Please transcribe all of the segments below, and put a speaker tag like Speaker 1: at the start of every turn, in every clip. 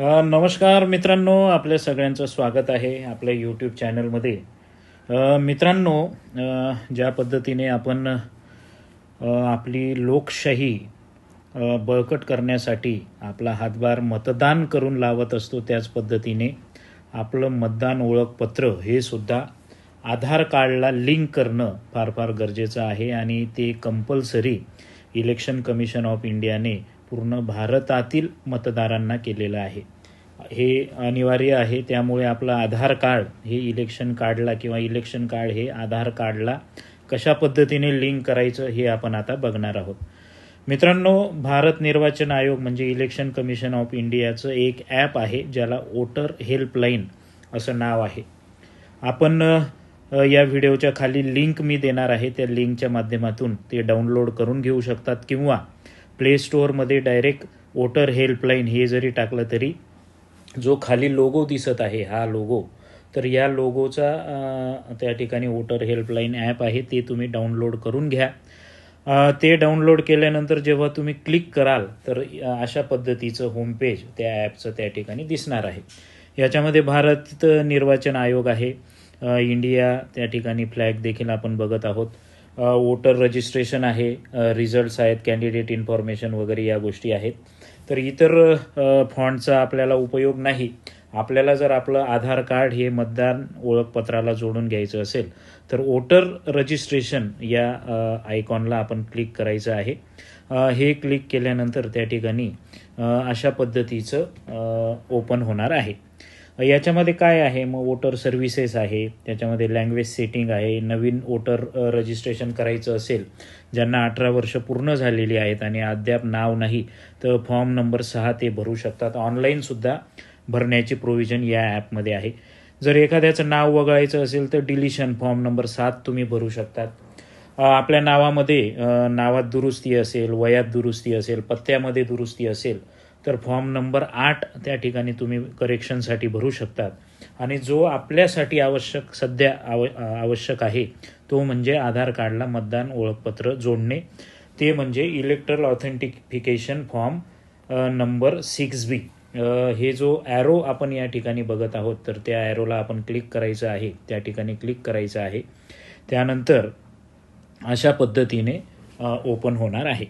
Speaker 1: नमस्कार मित्रांनो आपल्या सगळ्यांचं स्वागत आहे आपल्या यूट्यूब चॅनलमध्ये मित्रांनो ज्या पद्धतीने आपण आपली लोकशाही बळकट करण्यासाठी आपला हातभार मतदान करून लावत असतो त्याच पद्धतीने आपलं मतदान ओळखपत्र हे सुद्धा आधार कार्डला लिंक करणं फार फार गरजेचं आहे आणि ते कंपल्सरी इलेक्शन कमिशन ऑफ इंडियाने पूर्ण भारतातील मतदारांना केलेलं आहे हे अनिवार्य आहे त्यामुळे आपलं आधार कार्ड हे इलेक्शन कार्डला किंवा इलेक्शन कार्ड हे आधार कार्डला कशा पद्धतीने लिंक करायचं हे आपण आता बघणार आहोत मित्रांनो भारत निर्वाचन आयोग म्हणजे इलेक्शन कमिशन ऑफ इंडियाचं एक ॲप आहे ज्याला वोटर हेल्पलाईन असं नाव आहे आपण या व्हिडिओच्या खाली लिंक मी देणार आहे त्या लिंकच्या माध्यमातून ते डाउनलोड करून घेऊ शकतात किंवा प्ले स्टोअरमध्ये डायरेक्ट वोटर हेल्पलाईन हे जरी टाकलं तरी जो खाली लोगो दिसत आहे हा लोगो तर या लोगोचा त्या ठिकाणी वोटर हेल्पलाईन ॲप आहे ते तुम्ही डाउनलोड करून घ्या ते डाउनलोड केल्यानंतर जेव्हा तुम्ही क्लिक कराल तर अशा पद्धतीचं होमपेज त्या ॲपचं त्या ठिकाणी दिसणार आहे याच्यामध्ये भारत निर्वाचन आयोग आहे इंडिया त्या ठिकाणी फ्लॅग देखील आपण बघत आहोत वोटर रजिस्ट्रेशन आहे रिझल्ट्स आहेत कॅन्डिडेट इन्फॉर्मेशन वगैरे या गोष्टी आहेत तर इतर फॉन्डचा आपल्याला उपयोग नाही आपल्याला जर आपलं आधार कार्ड हे मतदान ओळखपत्राला जोडून घ्यायचं असेल तर वोटर रजिस्ट्रेशन या आयकॉनला आपण क्लिक करायचं आहे हे क्लिक केल्यानंतर त्या ठिकाणी अशा पद्धतीचं ओपन होणार आहे याच्यामध्ये काय आहे मग वोटर सर्व्हिसेस आहे त्याच्यामध्ये लँग्वेज सेटिंग आहे नवीन वोटर रजिस्ट्रेशन करायचं असेल ज्यांना अठरा वर्ष पूर्ण झालेली आहेत आणि अद्याप नाव नाही तर फॉर्म नंबर सहा ते भरू शकतात ऑनलाईनसुद्धा भरण्याची प्रोव्हिजन या ॲपमध्ये आहे जर एखाद्याचं नाव वगळायचं असेल तर डिलिशन फॉर्म नंबर सात तुम्ही भरू शकतात आपल्या नावामध्ये नावात दुरुस्ती असेल वयात दुरुस्ती असेल पत्त्यामध्ये दुरुस्ती असेल तर फॉर्म नंबर आठ त्या ठिकाणी तुम्ही करेक्शनसाठी भरू शकतात आणि जो आपल्यासाठी आवश्यक सध्या आव आवश्यक आहे तो म्हणजे आधार कार्डला मतदान ओळखपत्र जोडणे ते म्हणजे electoral authentification form number six B हे जो ॲरो आपण या ठिकाणी बघत आहोत तर त्या ॲरोला आपण क्लिक करायचं आहे त्या ठिकाणी क्लिक करायचं आहे त्यानंतर अशा पद्धतीने ओपन होणार आहे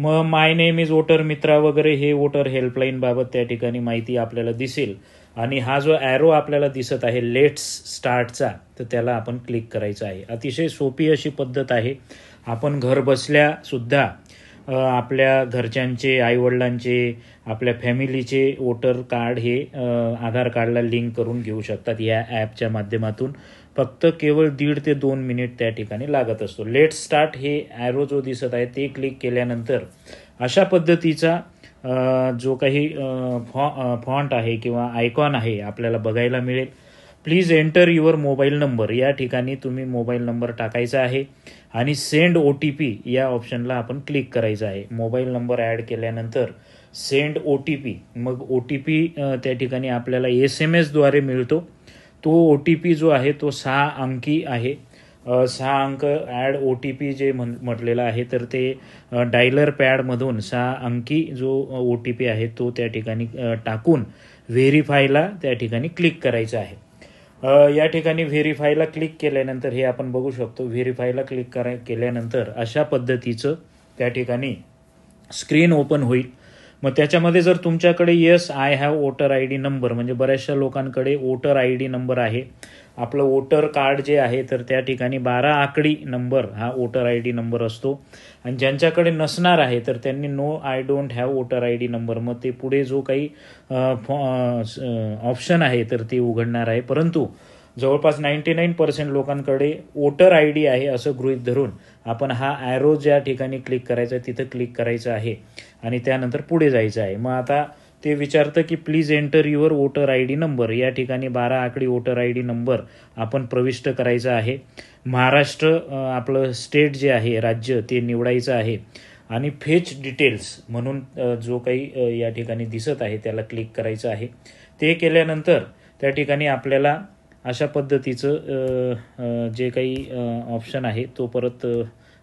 Speaker 1: मग माय नेम इज वोटर मित्रा वगैरे हे वोटर हेल्पलाईनबाबत त्या ठिकाणी माहिती आपल्याला दिसेल आणि हा जो ॲरो आपल्याला दिसत आहे लेट्स स्टार्टचा तर त्याला आपण क्लिक करायचं आहे अतिशय सोपी अशी पद्धत आहे आपण घर बसल्यासुद्धा आपल्या घरच्यांचे आईवडिलांचे आपल्या फॅमिलीचे वोटर कार्ड हे आधार कार्डला लिंक करून घेऊ शकतात या ॲपच्या माध्यमातून फक्त केवळ दीड ते दोन मिनिट त्या ठिकाणी लागत असतो लेट स्टार्ट हे ॲरो जो दिसत आहे ते क्लिक केल्यानंतर अशा पद्धतीचा जो काही फॉ फॉन्ट आहे किंवा आयकॉन आहे आपल्याला बघायला मिळेल please enter your mobile number या ठिकाणी तुम्ही मोबाईल नंबर टाकायचा आहे आणि सेंड ओ टी पी या ऑप्शनला आपण क्लिक करायचं आहे मोबाईल नंबर ॲड केल्यानंतर सेंड ओ टी पी मग ओ टी पी त्या ठिकाणी आपल्याला एस एम एसद्वारे मिळतो तो ओ टी पी जो आहे तो सहा अंकी आहे सहा अंक ॲड ओ टी पी जे म्हण म्हटलेलं आहे तर ते डायलर पॅडमधून सहा अंकी जो ओ टी पी आहे तो त्या ठिकाणी टाकून व्हेरीफायला त्या ठिकाणी क्लिक करायचं आहे या ठिकाणी व्हेरीफायला क्लिक केल्यानंतर हे आपण बघू शकतो व्हेरीफायला क्लिक करा केल्यानंतर अशा पद्धतीचं त्या ठिकाणी स्क्रीन ओपन होईल मग त्याच्यामध्ये जर तुमच्याकडे yes I have voter I D number म्हणजे बऱ्याचशा लोकांकडे वोटर आय डी नंबर आहे आपलं वोटर कार्ड जे आहे तर त्या ठिकाणी बारा आकडी नंबर हा वोटर आय डी नंबर असतो आणि ज्यांच्याकडे नसणार आहे तर त्यांनी no I don't have voter I D number मग ते पुढे जो काही ऑप्शन आहे तर ते उघडणार आहे परंतु जवळपास नाईंटी नाईन पर्सेंट लोकांकडे वोटर आय डी आहे असं गृहीत धरून आपण हा ॲरो ज्या ठिकाणी क्लिक करायचा आहे तिथं क्लिक करायचं आहे आणि त्यानंतर पुढे जायचं आहे मग आता ते विचारतं की please enter your voter I D number या ठिकाणी बारा आकडी वोटर आय डी नंबर आपण प्रविष्ट करायचा आहे महाराष्ट्र आपलं स्टेट जे आहे राज्य ते निवडायचं आहे आणि फेच डिटेल्स म्हणून जो काही या ठिकाणी दिसत आहे त्याला क्लिक करायचं आहे ते केल्यानंतर त्या ठिकाणी आपल्याला अशा पद्धतीचं जे काही ऑप्शन आहे तो परत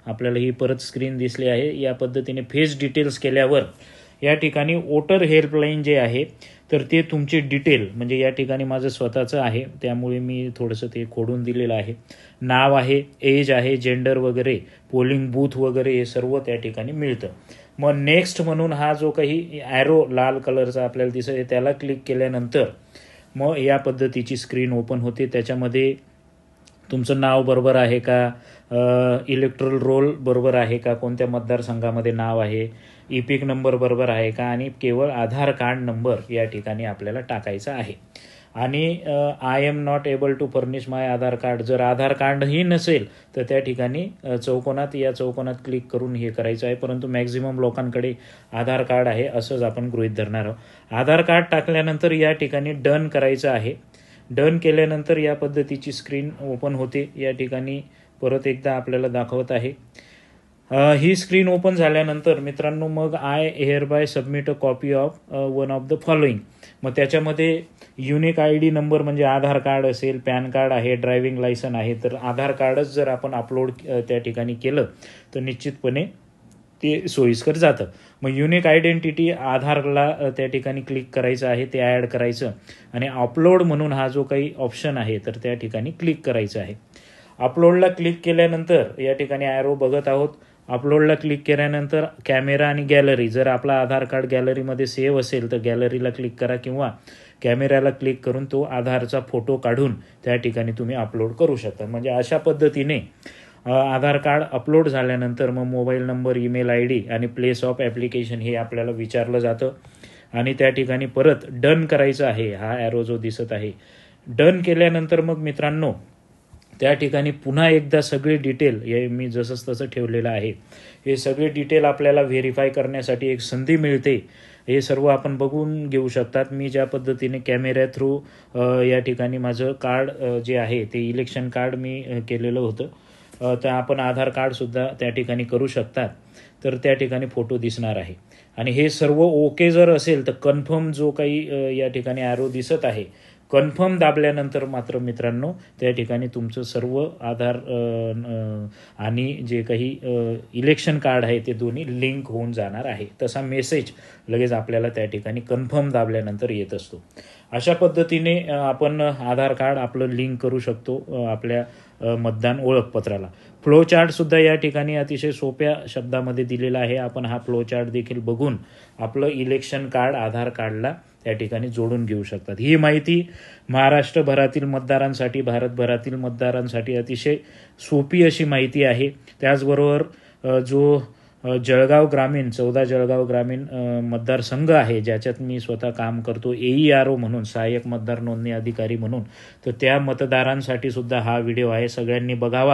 Speaker 1: आपल्याला ही परत स्क्रीन दिसली आहे या पद्धतीने फेस डिटेल्स केल्यावर या ठिकाणी वोटर हेल्पलाईन जे आहे तर ते तुमचे डिटेल म्हणजे या ठिकाणी माझं स्वतःचं आहे त्यामुळे मी थोडंसं ते खोडून दिलेलं आहे नाव आहे एज आहे जेंडर वगैरे पोलिंग बूथ वगैरे हे सर्व त्या ठिकाणी मिळतं मग नेक्स्ट म्हणून हा जो काही ॲरो लाल कलरचा आपल्याला दिसत त्याला क्लिक केल्यानंतर मग या पद्धतीची स्क्रीन ओपन होते त्याच्यामध्ये तुमचं नाव बरोबर आहे का इलेक्ट्रल रोल बरोबर आहे का कोणत्या मतदारसंघामध्ये नाव आहे इपिक e नंबर बरोबर आहे का आणि केवळ आधार कार्ड नंबर या ठिकाणी आपल्याला टाकायचा आहे आणि I am not able to furnish my Aadhaar card जर आधार कार्डही नसेल तर त्या ठिकाणी चौकोनात या चौकोनात क्लिक करून हे करायचं आहे परंतु मॅक्झिमम लोकांकडे आधार कार्ड आहे असंच आपण गृहित धरणार आहोत आधार कार्ड टाकल्यानंतर या ठिकाणी डन करायचं आहे डन केल्यानंतर या पद्धतीची स्क्रीन ओपन होते या ठिकाणी परत एकदा आपल्याला दाखवत आहे ही स्क्रीन ओपन झाल्यानंतर मित्रांनो मग I hereby submit a copy of one of the following मग त्याच्यामध्ये युनिक आय डी नंबर म्हणजे आधार कार्ड असेल पॅन कार्ड आहे ड्रायविंग लायसन आहे तर आधार कार्डच जर आपण अपलोड त्या ठिकाणी केलं तर निश्चितपणे ते सोयीस्कर जातं मग युनिक आयडेंटिटी आधारला त्या ठिकाणी क्लिक करायचं आहे ते ॲड करायचं आणि अपलोड म्हणून हा जो काही ऑप्शन आहे तर त्या ठिकाणी क्लिक करायचं आहे अपलोडला क्लिक केल्यानंतर या ठिकाणी आयरो बघत आहोत अपलोडला क्लिक केल्यानंतर कॅमेरा आणि गॅलरी जर आपला आधार कार्ड गॅलरीमध्ये सेव्ह असेल तर गॅलरीला क्लिक करा किंवा कॅमेऱ्याला क्लिक करून तो आधारचा फोटो काढून त्या ठिकाणी तुम्ही अपलोड करू शकता म्हणजे अशा पद्धतीने आधार कार्ड अपलोड झाल्यानंतर मग mobile number email I D आणि प्लेस ऑफ ॲप्लिकेशन हे आपल्याला विचारलं जातं आणि त्या ठिकाणी परत डन करायचं आहे हा ॲरो जो दिसत आहे डन केल्यानंतर मग मित्रांनो त्या ठिकाणी पुन्हा एकदा सगळे डिटेल हे मी जसंच तसं ठेवलेलं आहे हे सगळे डिटेल आपल्याला व्हेरीफाय करण्यासाठी एक संधी मिळते हे सर्व आपण बघून घेऊ शकतात मी ज्या पद्धतीने कॅमेऱ्या थ्रू या ठिकाणी माझं कार्ड जे आहे ते इलेक्शन कार्ड मी केलेलं होतं तर आपण आधार कार्डसुद्धा त्या ठिकाणी करू शकतात तर त्या ठिकाणी फोटो दिसणार आहे आणि हे सर्व ओके जर असेल तर कन्फर्म जो काही या ठिकाणी ॲरो दिसत आहे कन्फर्म दाबल्यानंतर मात्र मित्रांनो त्या ठिकाणी तुमचं सर्व आधार आणि जे काही इलेक्शन कार्ड आहे ते दोन्ही लिंक होऊन जाणार आहे तसा मेसेज लगेच आपल्याला त्या ठिकाणी कन्फर्म दाबल्यानंतर येत असतो अशा पद्धतीने आपण आधार कार्ड आपलं लिंक करू शकतो आपल्या मतदान ओळखपत्राला फ्लो चार्टसुद्धा या ठिकाणी अतिशय सोप्या शब्दामध्ये दिलेला आहे आपण हा फ्लो चार्ट देखील बघून आपलं इलेक्शन कार्ड आधार कार्डला त्या ठिकाणी जोडून घेऊ शकतात ही माहिती महाराष्ट्रभरातील मतदारांसाठी भारतभरातील मतदारांसाठी अतिशय सोपी अशी माहिती आहे त्याचबरोबर जो जळगाव ग्रामीण चौदा जळगाव ग्रामीण मतदारसंघ आहे ज्याच्यात मी स्वतः काम करतो एई आर ओ म्हणून सहाय्यक मतदार नोंदणी अधिकारी म्हणून तर त्या मतदारांसाठी सुद्धा हा व्हिडिओ आहे सगळ्यांनी बघावा